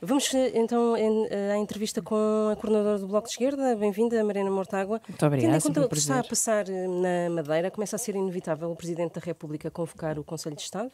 Vamos eh, então eh, à entrevista com a coordenadora do Bloco de Esquerda. Bem-vinda, Mariana Mortágua. Muito obrigada. Tendo em conta o que está a passar eh, na Madeira, começa a ser inevitável o Presidente da República convocar o Conselho de Estado?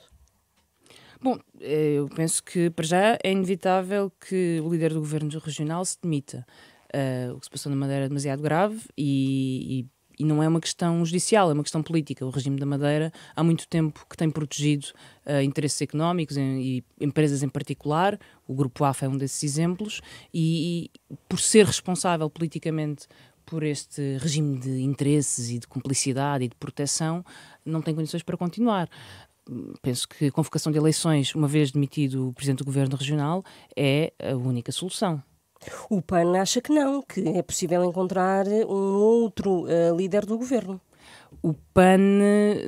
Bom, eu penso que para já é inevitável que o líder do governo regional se demita. Uh, o que se passou na Madeira é demasiado grave e, e e não é uma questão judicial, é uma questão política. O regime da Madeira há muito tempo que tem protegido uh, interesses económicos em, e empresas em particular, o Grupo AFA é um desses exemplos, e, e por ser responsável politicamente por este regime de interesses e de cumplicidade e de proteção, não tem condições para continuar penso que a convocação de eleições, uma vez demitido o Presidente do Governo Regional, é a única solução. O PAN acha que não, que é possível encontrar um outro uh, líder do governo. O PAN,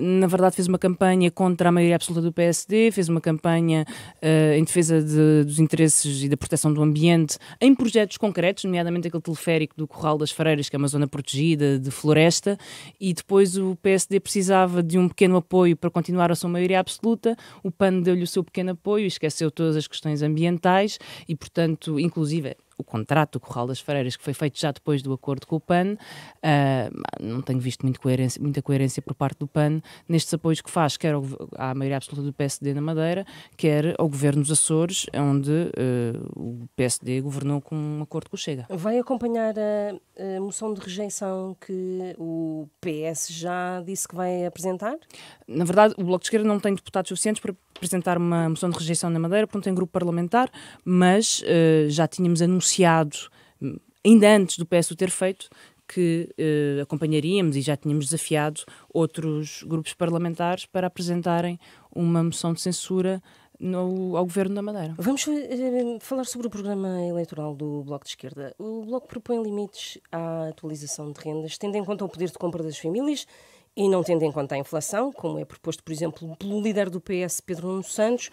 na verdade, fez uma campanha contra a maioria absoluta do PSD, fez uma campanha uh, em defesa de, dos interesses e da proteção do ambiente em projetos concretos, nomeadamente aquele teleférico do Corral das Freiras, que é uma zona protegida de floresta, e depois o PSD precisava de um pequeno apoio para continuar a sua maioria absoluta. O PAN deu-lhe o seu pequeno apoio e esqueceu todas as questões ambientais e, portanto, inclusive o contrato do Corral das Freiras, que foi feito já depois do acordo com o PAN, uh, não tenho visto muito coerência, muita coerência por parte do PAN nestes apoios que faz, quer ao, à maioria absoluta do PSD na Madeira, quer ao governo dos Açores, onde uh, o PSD governou com um acordo com o Chega. Vai acompanhar a, a moção de rejeição que o PS já disse que vai apresentar? Na verdade, o Bloco de Esquerda não tem deputados suficientes para apresentar uma moção de rejeição na Madeira, porque não tem grupo parlamentar, mas uh, já tínhamos anunciado anunciado, ainda antes do PS o ter feito, que eh, acompanharíamos e já tínhamos desafiado outros grupos parlamentares para apresentarem uma moção de censura no, ao governo da Madeira. Vamos eh, falar sobre o programa eleitoral do Bloco de Esquerda. O Bloco propõe limites à atualização de rendas, tendo em conta o poder de compra das famílias e não tendo em conta a inflação, como é proposto, por exemplo, pelo líder do PS, Pedro Nuno Santos,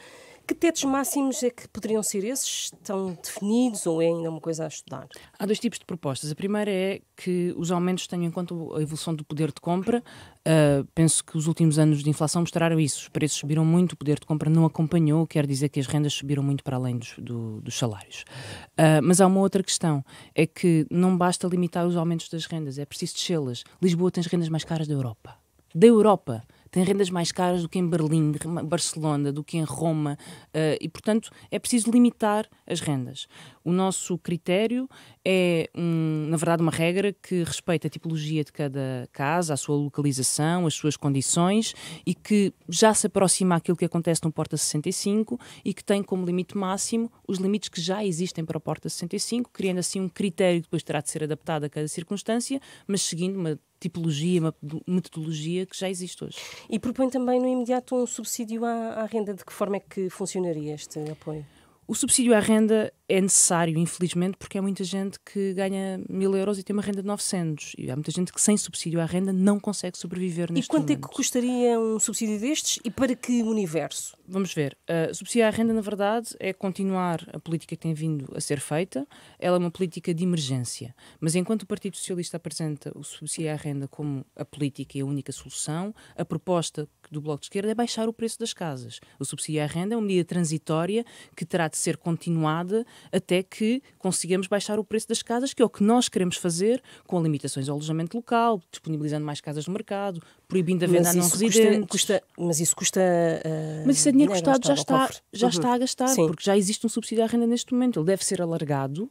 que tetos máximos é que poderiam ser esses? Estão definidos ou é ainda uma coisa a estudar? Há dois tipos de propostas. A primeira é que os aumentos tenham em conta a evolução do poder de compra. Uh, penso que os últimos anos de inflação mostraram isso. Os preços subiram muito, o poder de compra não acompanhou, quer dizer que as rendas subiram muito para além dos, do, dos salários. Uh, mas há uma outra questão: é que não basta limitar os aumentos das rendas, é preciso descê-las. Lisboa tem as rendas mais caras da Europa. Da Europa! tem rendas mais caras do que em Berlim, Barcelona, do que em Roma, uh, e portanto é preciso limitar as rendas. O nosso critério é, um, na verdade, uma regra que respeita a tipologia de cada casa, a sua localização, as suas condições e que já se aproxima àquilo que acontece no Porta 65 e que tem como limite máximo os limites que já existem para o Porta 65, criando assim um critério que depois terá de ser adaptado a cada circunstância, mas seguindo uma tipologia, uma metodologia que já existe hoje. E propõe também no imediato um subsídio à, à renda. De que forma é que funcionaria este apoio? O subsídio à renda é necessário, infelizmente, porque há é muita gente que ganha mil euros e tem uma renda de 900. E há muita gente que, sem subsídio à renda, não consegue sobreviver neste E quanto momento. é que custaria um subsídio destes e para que universo? Vamos ver. Uh, subsídio à renda, na verdade, é continuar a política que tem vindo a ser feita. Ela é uma política de emergência. Mas enquanto o Partido Socialista apresenta o subsídio à renda como a política e a única solução, a proposta do Bloco de Esquerda é baixar o preço das casas. O subsídio à renda é uma medida transitória que terá de ser continuada até que consigamos baixar o preço das casas, que é o que nós queremos fazer, com limitações ao alojamento local, disponibilizando mais casas no mercado, proibindo a venda a não residentes. Custa, custa, mas isso custa. Uh, mas isso é dinheiro custado, já, está, já uhum. está a gastar, Sim. porque já existe um subsídio à renda neste momento. Ele deve ser alargado, uh,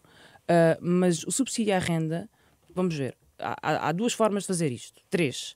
mas o subsídio à renda, vamos ver, há, há duas formas de fazer isto. Três.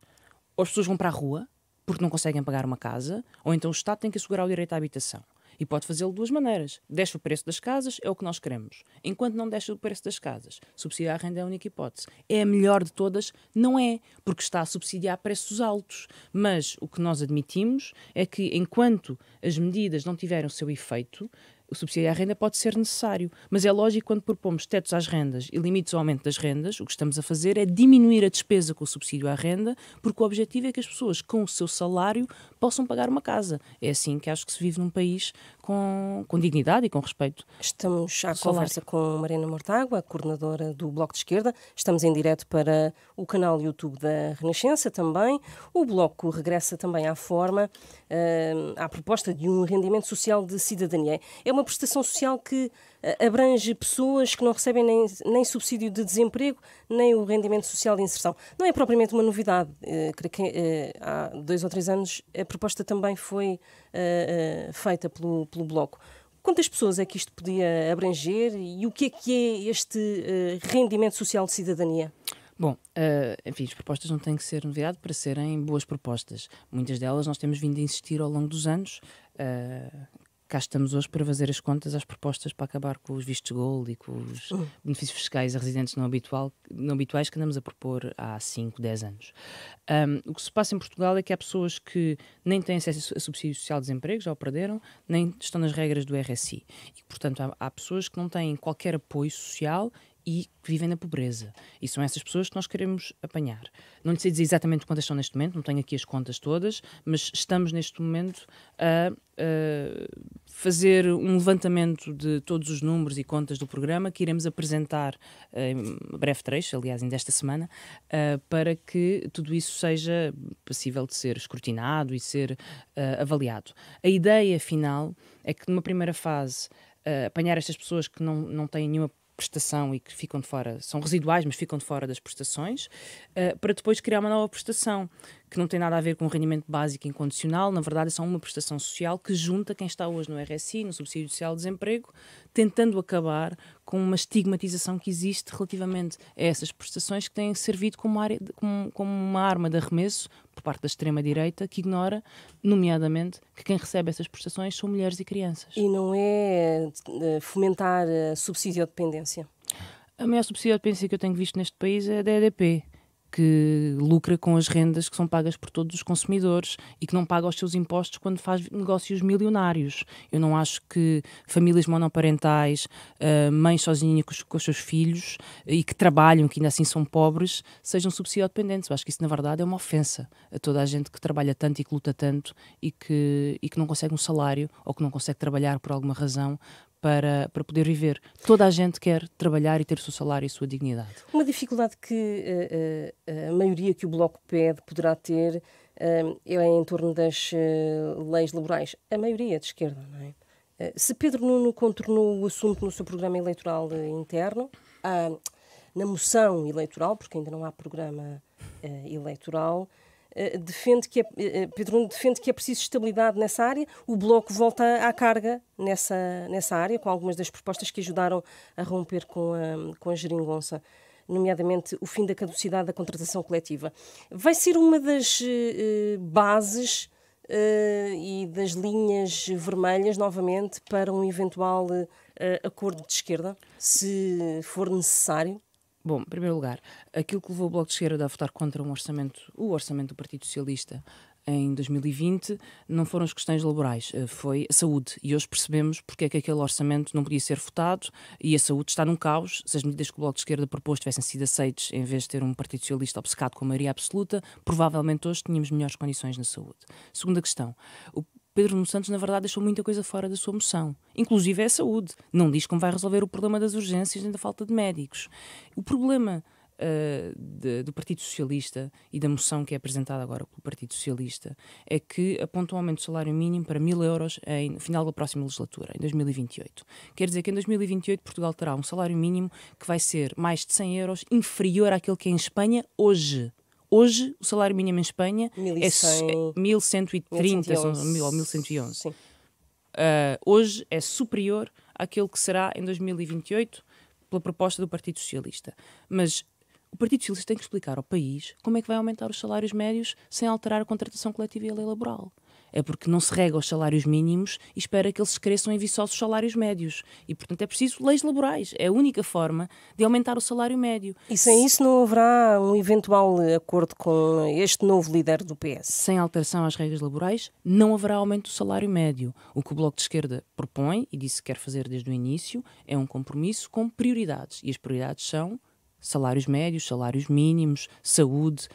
Ou as pessoas vão para a rua porque não conseguem pagar uma casa, ou então o Estado tem que assegurar o direito à habitação. E pode fazê-lo de duas maneiras. Desce o preço das casas, é o que nós queremos. Enquanto não desce o preço das casas, subsidiar a renda é a única hipótese. É a melhor de todas? Não é, porque está a subsidiar preços altos. Mas o que nós admitimos é que, enquanto as medidas não tiverem o seu efeito, o subsídio à renda pode ser necessário. Mas é lógico quando propomos tetos às rendas e limites ao aumento das rendas, o que estamos a fazer é diminuir a despesa com o subsídio à renda, porque o objetivo é que as pessoas com o seu salário possam pagar uma casa. É assim que acho que se vive num país com, com dignidade e com respeito. Estamos à conversa com Marina Mortágua, coordenadora do Bloco de Esquerda. Estamos em direto para o canal YouTube da Renascença também. O Bloco regressa também à forma, uh, à proposta de um rendimento social de cidadania. É uma uma prestação social que eh, abrange pessoas que não recebem nem, nem subsídio de desemprego, nem o rendimento social de inserção. Não é propriamente uma novidade. Uh, creio que uh, há dois ou três anos a proposta também foi uh, feita pelo, pelo Bloco. Quantas pessoas é que isto podia abranger e o que é que é este rendimento social de cidadania? Bom, uh, enfim, as propostas não têm que ser novidade para serem boas propostas. Muitas delas nós temos vindo a insistir ao longo dos anos. Uh, cá estamos hoje para fazer as contas às propostas para acabar com os vistos gold e com os hum. benefícios fiscais a residentes não, habitual, não habituais que andamos a propor há 5, 10 anos. Um, o que se passa em Portugal é que há pessoas que nem têm acesso a subsídio social de desemprego, já o perderam, nem estão nas regras do RSI. E, portanto, há, há pessoas que não têm qualquer apoio social e que vivem na pobreza. E são essas pessoas que nós queremos apanhar. Não lhe sei dizer exatamente quantas são neste momento, não tenho aqui as contas todas, mas estamos neste momento a, a fazer um levantamento de todos os números e contas do programa que iremos apresentar eh, em breve trecho, aliás, ainda esta semana, a, eh, para que tudo isso seja possível de ser escrutinado e ser a, eh, avaliado. A ideia final é que numa primeira fase apanhar estas pessoas que não, não têm nenhuma prestação e que ficam de fora, são residuais, mas ficam de fora das prestações, uh, para depois criar uma nova prestação que não tem nada a ver com rendimento básico incondicional, na verdade é só uma prestação social que junta quem está hoje no RSI, no subsídio social de desemprego, tentando acabar com uma estigmatização que existe relativamente a essas prestações que têm servido como, área de, como, como uma arma de arremesso por parte da extrema-direita, que ignora, nomeadamente, que quem recebe essas prestações são mulheres e crianças. E não é eh, fomentar eh, subsídio de dependência? A maior subsídio de dependência que eu tenho visto neste país é da EDP que lucra com as rendas que são pagas por todos os consumidores e que não paga os seus impostos quando faz negócios milionários. Eu não acho que famílias monoparentais, uh, mães sozinhas com, com os, seus filhos ah, e que trabalham, que ainda assim são pobres, sejam subsidiodependentes. Eu acho que isso, na verdade, é uma ofensa a toda a gente que trabalha tanto e que luta tanto e que, e que não consegue um salário ou que não consegue trabalhar por alguma razão para, para poder viver. Toda a gente quer trabalhar e ter o seu salário e a sua dignidade. Uma dificuldade que uh, a maioria que o Bloco pede poderá ter uh, é em torno das uh, leis laborais. A maioria é de esquerda, não é? Se Pedro Nuno contornou o assunto no seu programa eleitoral interno, ah, na moção eleitoral, porque ainda não há programa eleitoral, eh, defende que é, eh, eh, Pedro Nuno defende que é preciso estabilidade nessa área. O Bloco volta à carga nessa, nessa área, com algumas das propostas que ajudaram a romper com a, com a geringonça, nomeadamente o fim da caducidade da contratação coletiva. Vai ser uma das uh, bases uh, e das linhas vermelhas, novamente, para um eventual uh, acordo de esquerda, se for necessário? Bom, em primeiro lugar, aquilo que levou o Bloco de Esquerda a votar contra um orçamento, o orçamento do Partido Socialista em 2020 não foram as questões laborais, eh, foi a saúde. E hoje percebemos porque é que aquele orçamento não podia ser votado e a saúde está num caos. Se as medidas que o Bloco de Esquerda propôs tivessem sido aceites, em vez de ter um Partido Socialista obcecado com a maioria absoluta, provavelmente hoje tínhamos melhores condições na saúde. Segunda questão, o Pedro Nuno Santos, na verdade, deixou muita coisa fora da sua moção, inclusive é a saúde. Não diz como vai resolver o problema das urgências nem da falta de médicos. O problema uh, de, do Partido Socialista e da moção que é apresentada agora pelo Partido Socialista é que aponta um aumento do salário mínimo para mil euros em, no final da próxima legislatura, em 2028. Quer dizer que em 2028 Portugal terá um salário mínimo que vai ser mais de 100 euros inferior àquele que é em Espanha hoje. Hoje, o salário mínimo em Espanha 1100, é 1130 é ou 1111. Uh, ah, hoje é superior àquele que será em 2028 pela proposta do Partido Socialista. Mas o Partido Socialista tem que explicar ao país como é que vai aumentar os salários médios sem alterar a contratação coletiva e a lei laboral. É porque não se rega os salários mínimos e espera que eles cresçam em viçosos salários médios. E, portanto, é preciso leis laborais. É a única forma de aumentar o salário médio. E sem isso não haverá um eventual acordo com este novo líder do PS? Sem alteração às regras laborais, não haverá aumento do salário médio. O que o Bloco de Esquerda propõe, e disse que quer fazer desde o início, é um compromisso com prioridades. E as prioridades são salários médios, salários mínimos, saúde,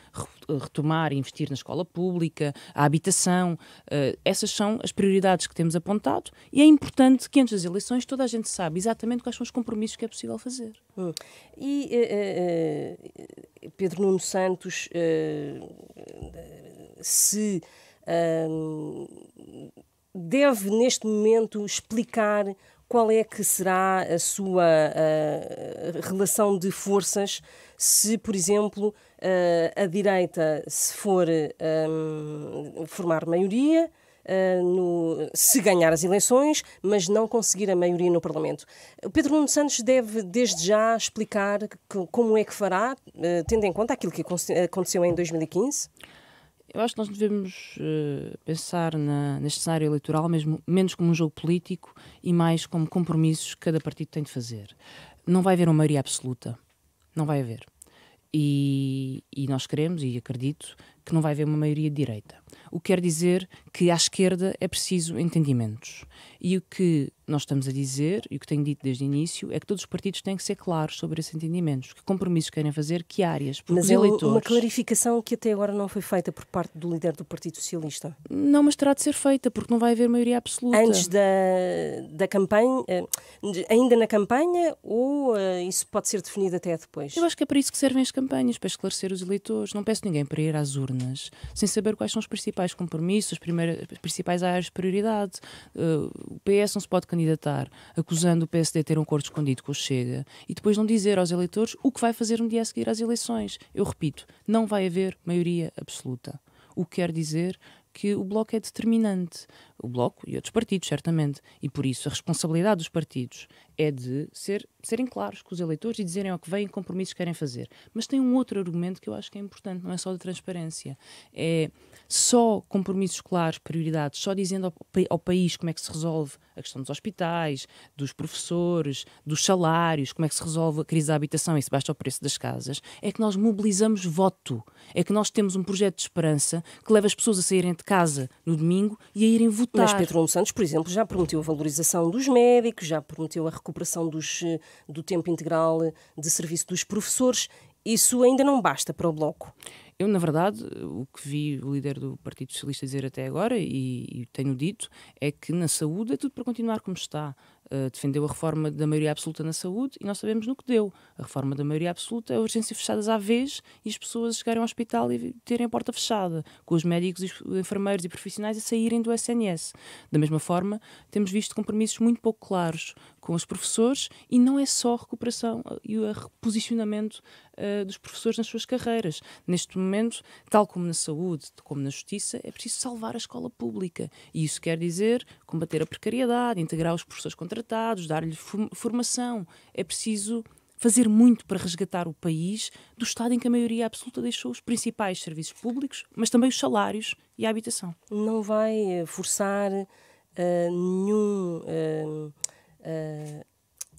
retomar e investir na escola pública, a habitação. Uh, essas são as prioridades que temos apontado e é importante que antes das eleições toda a gente saiba exatamente quais são os compromissos que é possível fazer. Hum. E uh, uh, Pedro Nuno Santos, se ehm, deve neste momento explicar qual é que será a sua uh, relação de forças se, por exemplo, uh, a direita se for ehm, formar maioria? Uh, no, se ganhar as eleições, mas não conseguir a maioria no Parlamento. O Pedro Nuno Santos deve, desde já, explicar que, como é que fará, tendo em conta aquilo que aconteceu em 2015? Eu acho que nós devemos uh, pensar na, neste cenário eleitoral mesmo menos como um jogo político e mais como compromissos que cada partido tem de fazer. Não vai haver uma maioria absoluta. Não vai haver. E, e nós queremos, e acredito, que não vai haver uma maioria de direita. O que quer dizer que à esquerda é preciso entendimentos. E o que nós estamos a dizer, e o que tenho dito desde o início, é que todos os partidos têm que ser claros sobre esses entendimentos, que compromissos querem fazer, que áreas, porque mas eleitores... é uma clarificação que até agora não foi feita por parte do líder do Partido Socialista. Não, mas terá de ser feita, porque não vai haver maioria absoluta. Antes da, da campanha, eh, ainda na campanha, ou eh, isso pode ser definido até depois? Eu acho que é para isso que servem as campanhas, para esclarecer os eleitores. Não peço ninguém para ir às urnas sem saber quais são os principais compromissos, as, primeiras, as principais áreas de prioridade. Uh, o PS não se pode candidatar acusando o PSD de ter um acordo escondido com o Chega e depois não dizer aos eleitores o que vai fazer no um dia a seguir às eleições. Eu repito, não vai haver maioria absoluta. O que quer dizer que o Bloco é determinante. O Bloco e outros partidos, certamente. E por isso a responsabilidade dos partidos é de ser, serem claros com os eleitores e dizerem ao que vêm, compromissos que querem fazer. Mas tem um outro argumento que eu acho que é importante, não é só de transparência. É só compromissos claros, prioridades, só dizendo ao, ao, país como é que se resolve a questão dos hospitais, dos professores, dos salários, como é que se resolve a crise da habitação e se baixa o preço das casas, é que nós mobilizamos voto. É que nós temos um projeto de esperança que leva as pessoas a saírem de casa no domingo e a irem votar. Mas Pedro Santos, por exemplo, já prometeu a valorização dos médicos, já prometeu a recuperação dos, eh, do tempo integral eh, de serviço dos professores. Isso ainda não basta para o Bloco. Eu, na verdade, o que vi o líder do Partido Socialista dizer até agora, e, e tenho dito, é que na saúde é tudo para continuar como está. Eh, defendeu a reforma da maioria absoluta na saúde e nós sabemos no que deu. A reforma da maioria absoluta é urgências fechadas à vez e as pessoas chegarem ao hospital e terem a porta fechada, com os médicos, os enfermeiros e profissionais a saírem do SNS. Da mesma forma, temos visto compromissos muito pouco claros com os professores e não é só a recuperação eh, e o reposicionamento uh, dos professores nas suas carreiras. Neste momento, tal como na saúde, como na justiça, é preciso salvar a escola pública. E isso quer dizer combater a precariedade, integrar os professores contra tratados, dar-lhe formação. É preciso fazer muito para resgatar o país do estado em que a maioria absoluta deixou os principais serviços públicos, mas também os salários e a habitação. Não vai eh, forçar uh, nenhum. Uh, uh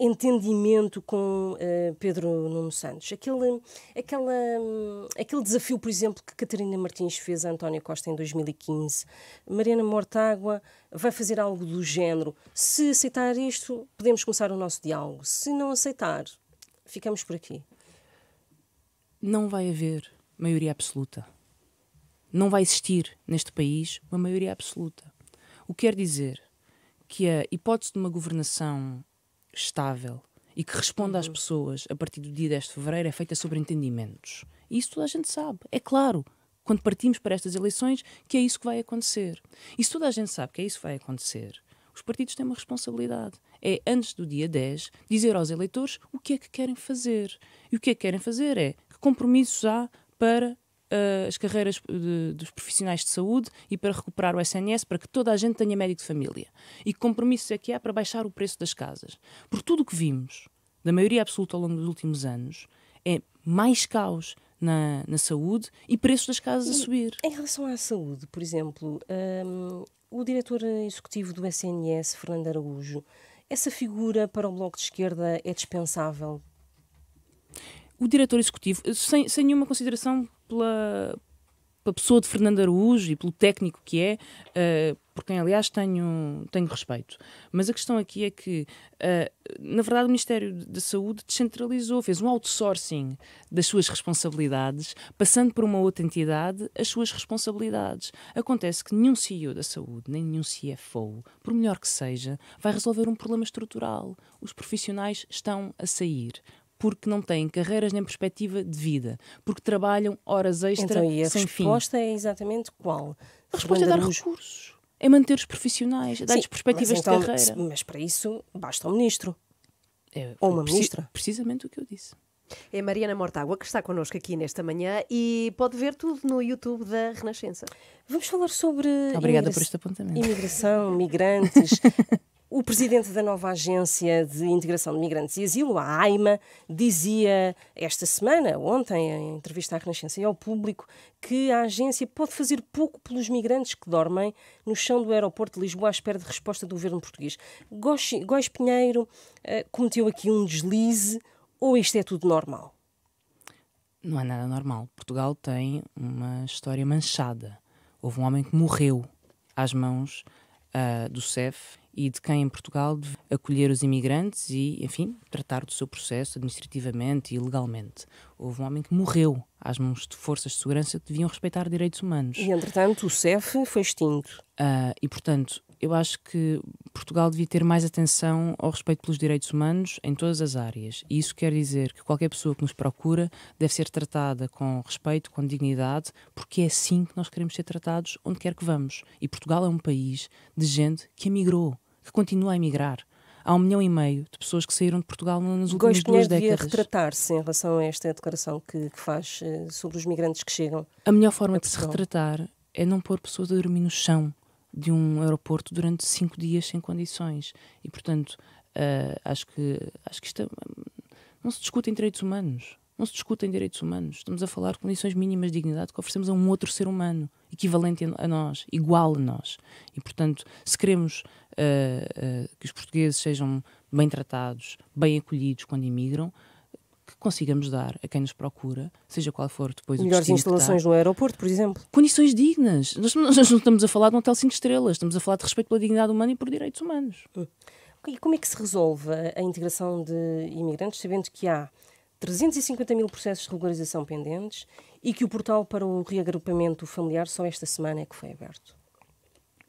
entendimento com uh, Pedro Nuno Santos. Aquele, aquela, um, aquele desafio, por exemplo, que Catarina Martins fez a António Costa em 2015. Mariana Mortágua vai fazer algo do género. Se aceitar isto, podemos começar o nosso diálogo. Se não aceitar, ficamos por aqui. Não vai haver maioria absoluta. Não vai existir neste país uma maioria absoluta. O que quer dizer que a hipótese de uma governação estável e que responda uhum. às pessoas a partir do dia 10 de fevereiro é feita sobre entendimentos. E isso toda a gente sabe, é claro. Quando partimos para estas eleições, que é isso que vai acontecer. se toda a gente sabe que é isso que vai acontecer. Os partidos têm uma responsabilidade. É, antes do dia 10, dizer aos eleitores o que é que querem fazer. E o que é que querem fazer é que compromissos há para uh, as carreiras de, dos profissionais de saúde e para recuperar o SNS para que toda a gente tenha médico de família. E que compromisso é que há para baixar o preço das casas? Por tudo o que vimos, da maioria absoluta ao longo dos últimos anos, é mais caos, na, na, saúde e preços das casas e, a subir. Em relação à saúde, por exemplo, um, o diretor executivo do SNS, Fernando Araújo, essa figura para o Bloco de Esquerda é dispensável? o diretor executivo, sem, sem nenhuma consideração pela, pela pessoa de Fernando Araújo e pelo técnico que é, uh, por quem, aliás, tenho, tenho respeito. Mas a questão aqui é que, uh, na verdade, o Ministério da Saúde descentralizou, fez um outsourcing das suas responsabilidades, passando por uma outra entidade as suas responsabilidades. Acontece que nenhum CEO da saúde, nem nenhum CFO, por melhor que seja, vai resolver um problema estrutural. Os profissionais estão a sair porque não têm carreiras nem perspectiva de vida, porque trabalham horas extra então, e sem fim. A resposta é exatamente qual? A resposta é dar recursos. É manter os profissionais, dar-lhes perspectivas então, de carreira. Mas para isso basta um ministro. É, Ou uma ministra. Precisamente o que eu disse. É Mariana Mortágua que está connosco aqui nesta manhã e pode ver tudo no YouTube da Renascença. Vamos falar sobre. Obrigada por este apontamento. Imigração, migrantes. O presidente da nova Agência de Integração de Migrantes e Asilo, a AIMA, dizia esta semana, ontem, em entrevista à Renascença e ao público, que a agência pode fazer pouco pelos migrantes que dormem no chão do aeroporto de Lisboa à espera de resposta do governo português. Góis Pinheiro uh, cometeu aqui um deslize ou isto é tudo normal? Não é nada normal. Portugal tem uma história manchada. Houve um homem que morreu às mãos uh, do CEF e de quem em Portugal deve acolher os imigrantes e, enfim, tratar do seu processo administrativamente e legalmente. Houve um homem que morreu às mãos de forças de segurança que deviam respeitar direitos humanos. E, entretanto, o CEF foi extinto. Uh, e, portanto, eu acho que Portugal devia ter mais atenção ao respeito pelos direitos humanos em todas as áreas. E isso quer dizer que qualquer pessoa que nos procura deve ser tratada com respeito, com dignidade, porque é assim que nós queremos ser tratados onde quer que vamos. E Portugal é um país de gente que emigrou que continua a emigrar. Há um milhão e meio de pessoas que saíram de Portugal nas últimas Gosto duas devia de retratar-se em relação a esta declaração que, que faz eh, sobre os migrantes que chegam. A melhor forma a de se retratar é não pôr pessoas a dormir no chão de um aeroporto durante cinco dias sem condições. E, portanto, uh, acho que, acho que isto é, hum, não se discute em direitos humanos. Não se discutem direitos humanos. Estamos a falar de condições mínimas de dignidade que oferecemos a um outro ser humano, equivalente a nós, igual a nós. E, portanto, se queremos uh, uh, que os portugueses sejam bem tratados, bem acolhidos quando imigram, que consigamos dar a quem nos procura, seja qual for depois Melhores o Melhores instalações no aeroporto, por exemplo. Condições dignas. Nós, nós não estamos a falar de um hotel 5 estrelas, estamos a falar de respeito pela dignidade humana e por direitos humanos. E como é que se resolve a integração de imigrantes, sabendo que há 350 mil processos de regularização pendentes e que o portal para o reagrupamento familiar só esta semana é que foi aberto.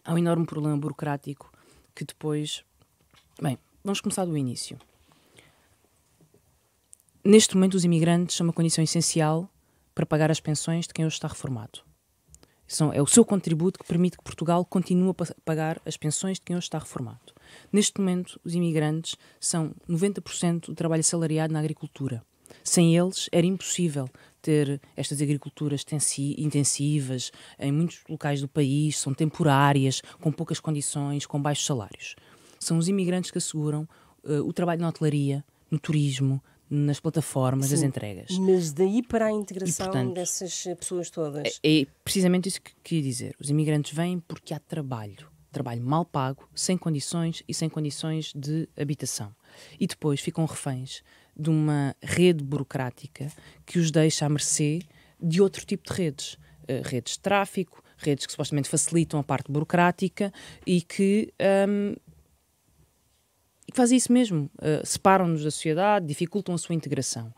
Há um enorme problema burocrático que depois. Bem, vamos começar do início. Neste momento, os imigrantes são uma condição essencial para pagar as pensões de quem hoje está reformado. é o seu contributo que permite que Portugal continue a pagar as pensões de quem hoje está reformado. Neste momento, os imigrantes são 90% do trabalho assalariado na agricultura. Sem eles era impossível ter estas agriculturas intensivas em muitos locais do país, são temporárias, com poucas condições, com baixos salários. São os imigrantes que asseguram uh, o trabalho na hotelaria, no turismo, nas plataformas, Sim, das entregas. Mas daí para a integração e, portanto, dessas pessoas todas. É, é precisamente isso que queria dizer. Os imigrantes vêm porque há trabalho. Trabalho mal pago, sem condições e sem condições de habitação. E depois ficam reféns de uma rede burocrática que os deixa à mercê de outro tipo de redes. Uh, redes de tráfico, redes que supostamente facilitam a parte burocrática e que um, fazem isso mesmo. Uh, Separam-nos da sociedade, dificultam a sua integração.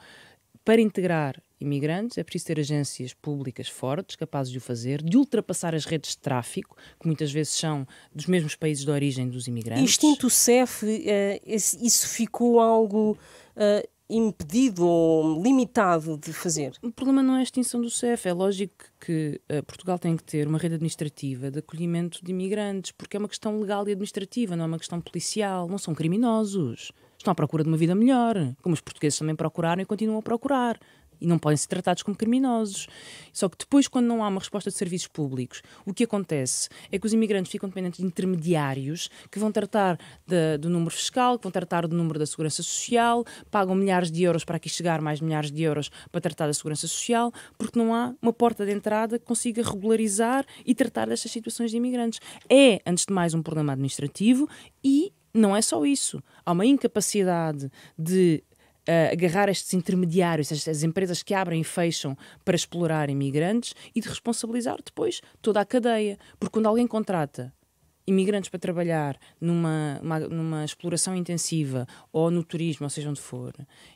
Para integrar imigrantes, é preciso ter agências públicas fortes, capazes de o fazer, de ultrapassar as redes de tráfico, que muitas vezes são dos mesmos países de origem dos imigrantes. Instinto CEF, uh, eh, esse, isso ficou algo uh, impedido ou limitado de fazer? O problema não é a extinção do CEF. É lógico que uh, Portugal tem que ter uma rede administrativa de acolhimento de imigrantes, porque é uma questão legal e administrativa, não é uma questão policial. Não são criminosos. Estão à procura de uma vida melhor, como os portugueses também procuraram e continuam a procurar e não podem ser tratados como criminosos. Só que depois, quando não há uma resposta de serviços públicos, o que acontece é que os imigrantes ficam dependentes de intermediários que vão tratar de, do número fiscal, que vão tratar do número da segurança social, pagam milhares de euros para aqui chegar, mais milhares de euros para tratar da segurança social, porque não há uma porta de entrada que consiga regularizar e tratar destas situações de imigrantes. É, antes de mais, um problema administrativo e não é só isso. Há uma incapacidade de uh, agarrar estes intermediários, estas empresas que abrem e fecham para explorar imigrantes e de responsabilizar depois toda a cadeia. Porque quando alguém contrata imigrantes para trabalhar numa, uma, numa exploração intensiva ou no turismo, ou seja onde for,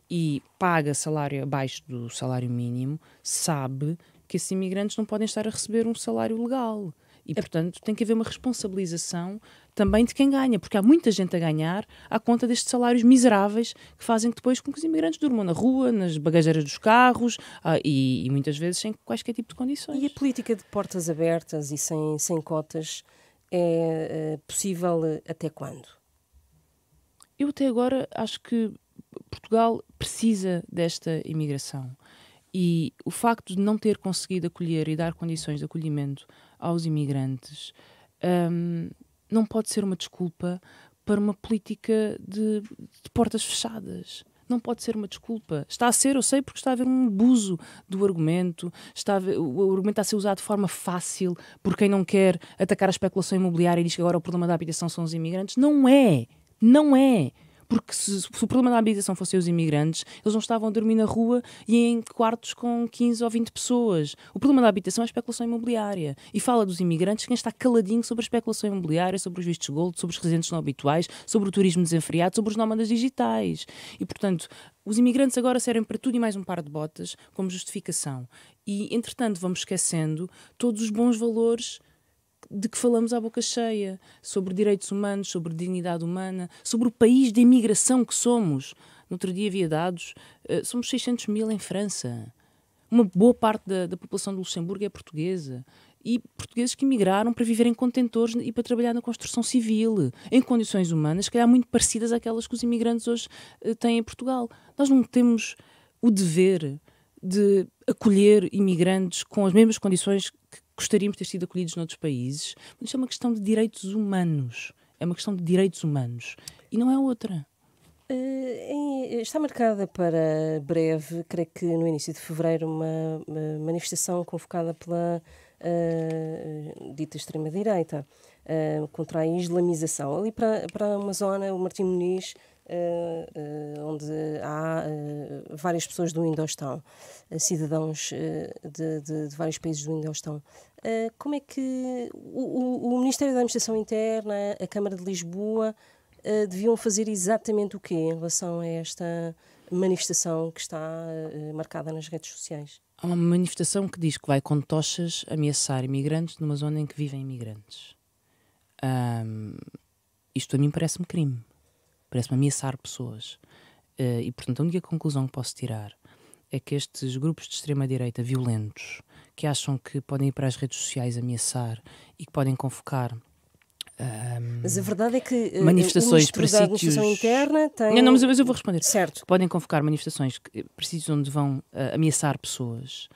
e paga salário abaixo do salário mínimo, sabe que esses imigrantes não podem estar a receber um salário legal. E, portanto, tem que haver uma responsabilização também de quem ganha, porque há muita gente a ganhar à conta destes salários miseráveis que fazem depois com que os imigrantes durmam na rua, nas bagageiras dos carros ah, e, e, muitas vezes sem quaisquer tipo de condições. E a política de portas abertas e sem, sem cotas é, é possível até quando? Eu até agora acho que Portugal precisa desta imigração. E o facto de não ter conseguido acolher e dar condições de acolhimento aos imigrantes um, não pode ser uma desculpa para uma política de, de portas fechadas não pode ser uma desculpa. Está a ser, eu sei, porque está a haver um abuso do argumento, está o argumento está a ser usado de forma fácil por quem não quer atacar a especulação imobiliária e diz que agora o problema da habitação são os imigrantes. Não é! Não é! Porque se, se, o problema da habitação fossem os imigrantes, eles não estavam a dormir na rua e em quartos com 15 ou 20 pessoas. O problema da habitação é a especulação imobiliária. E fala dos imigrantes quem está caladinho sobre a especulação imobiliária, sobre os vistos gold, sobre os residentes não habituais, sobre o turismo desenfreado, sobre os nómadas digitais. E, portanto, os imigrantes agora servem para tudo e mais um par de botas como justificação. E, entretanto, vamos esquecendo todos os bons valores de que falamos à boca cheia, sobre direitos humanos, sobre dignidade humana, sobre o país de imigração que somos. No outro dia havia dados, eh, somos 600 mil em França. Uma boa parte da, da população do Luxemburgo é portuguesa. E portugueses que emigraram para viver em contentores e para trabalhar na construção civil, em condições humanas, se calhar muito parecidas àquelas que os imigrantes hoje eh, têm em Portugal. Nós não temos o dever de acolher imigrantes com as mesmas condições gostaríamos de ter sido acolhidos noutros países, mas isto é uma questão de direitos humanos. É uma questão de direitos humanos e não é outra. Uh, está marcada para breve, creio que no início de fevereiro, uma, uma manifestação convocada pela uh, dita extrema-direita uh, contra a islamização. Ali para, para uma zona, o Martim Muniz eh, eh, onde há eh, várias pessoas do Estão, cidadãos de, de, de, vários países do Estão. como é que o, o, Ministério da Administração Interna, a Câmara de Lisboa, deviam fazer exatamente o quê em relação a esta manifestação que está marcada nas redes sociais? Há uma manifestação que diz que vai com tochas ameaçar imigrantes numa zona em que vivem imigrantes. Um, isto a mim parece-me crime parece-me ameaçar pessoas. Uh, e, portanto, a única conclusão que posso tirar é que estes grupos de extrema-direita violentos, que acham que podem ir para as redes sociais ameaçar e que podem convocar um, mas a verdade é que uh, manifestações para sítios interna tem... não, não mas, eu, mas, eu vou responder certo podem convocar manifestações eh, para sítios onde vão uh, ameaçar pessoas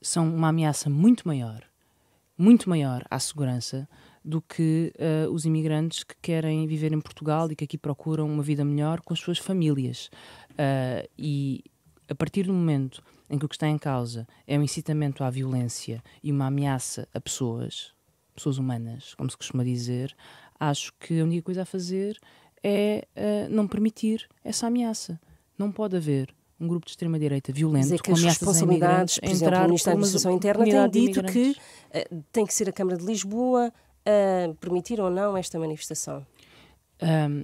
são uma ameaça muito maior muito maior à segurança do que uh, os imigrantes que querem viver em Portugal e que aqui procuram uma vida melhor com as suas famílias. Uh, e a partir do momento em que o que está em causa é um incitamento à violência e uma ameaça a pessoas, pessoas humanas, como se costuma dizer, acho que a única coisa a fazer é uh, não permitir essa ameaça. Não pode haver um grupo de extrema-direita violento, Dizer que as responsabilidades, por exemplo, o Ministério da Administração Interna tem dito que uh, tem que ser a Câmara de Lisboa, uh, permitir ou não esta manifestação? Um,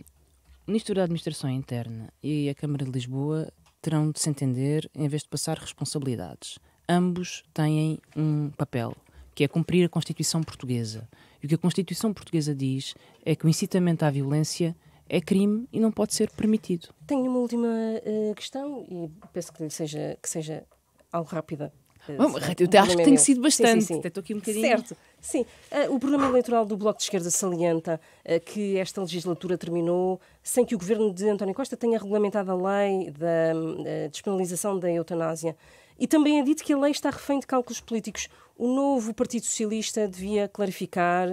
o Ministro da Administração Interna e a Câmara de Lisboa terão de se entender em vez de passar responsabilidades. Ambos têm um papel, que é cumprir a Constituição Portuguesa. E o que a Constituição Portuguesa diz é que o incitamento à violência é crime e não pode ser permitido. Tenho uma última uh, questão e penso que seja, que seja algo rápida. Bom, eu até acho que tem é sido bastante. Sim, sim, sim. Estou aqui um bocadinho. Certo. Sim, ah, o programa eleitoral do Bloco de Esquerda salienta ah, que esta legislatura terminou sem que o governo de António Costa tenha regulamentado a lei da ah, despenalização da eutanásia. E também é dito que a lei está refém de cálculos políticos. O novo Partido Socialista devia clarificar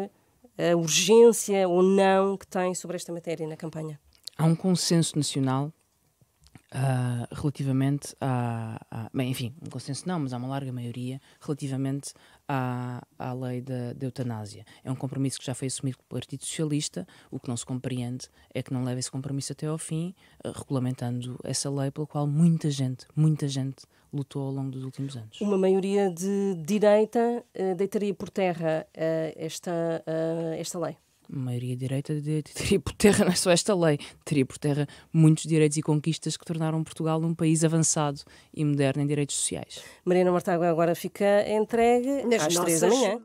a urgência ou não que tem sobre esta matéria na campanha. Há um consenso nacional uh, relativamente a, a, Bem, enfim, um consenso não, mas há uma larga maioria relativamente à, à lei da, eutanásia. É um compromisso que já foi assumido pelo Partido Socialista. O que não se compreende é que não leva esse compromisso até ao fim, uh, regulamentando essa lei pela qual muita gente, muita gente lutou ao longo dos últimos anos. Uma maioria de direita uh, deitaria por terra esta, esta lei? maioria direita teria por terra, não é só esta lei, teria por terra muitos direitos e conquistas que tornaram Portugal um país avançado e moderno em direitos sociais. Marina Mortágua agora fica entregue Nas às nossas... três da manhã.